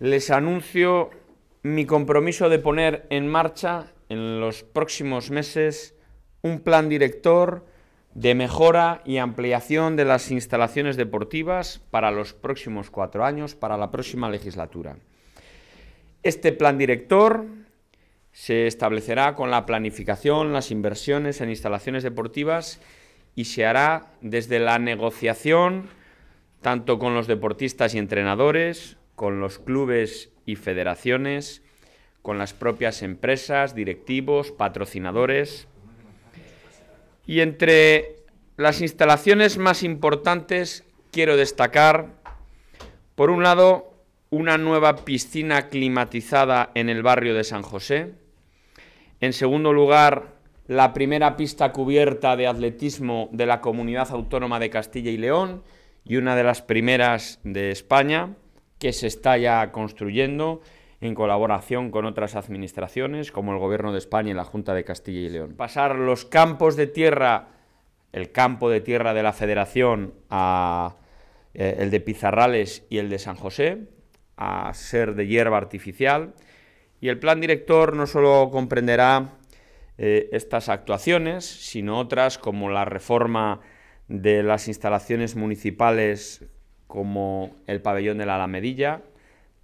les anuncio mi compromiso de poner en marcha en los próximos meses un plan director de mejora y ampliación de las instalaciones deportivas para los próximos cuatro años, para la próxima legislatura. Este plan director se establecerá con la planificación, las inversiones en instalaciones deportivas y se hará desde la negociación tanto con los deportistas y entrenadores, con los clubes y federaciones, con las propias empresas, directivos, patrocinadores. Y entre las instalaciones más importantes quiero destacar, por un lado, una nueva piscina climatizada en el barrio de San José. En segundo lugar, la primera pista cubierta de atletismo de la Comunidad Autónoma de Castilla y León y una de las primeras de España que se está ya construyendo en colaboración con otras administraciones, como el Gobierno de España y la Junta de Castilla y León. Pasar los campos de tierra, el campo de tierra de la Federación, a eh, el de Pizarrales y el de San José, a ser de hierba artificial. Y el plan director no solo comprenderá eh, estas actuaciones, sino otras como la reforma de las instalaciones municipales como el pabellón de la Alamedilla,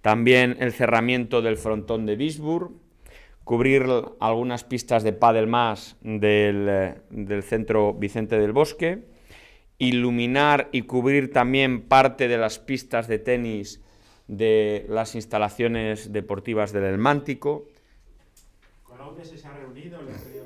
también el cerramiento del frontón de Bisburg, cubrir algunas pistas de pádel más eh, del, centro Vicente del Bosque, iluminar y cubrir también parte de las pistas de tenis de las instalaciones deportivas del Elmántico. se ha reunido, el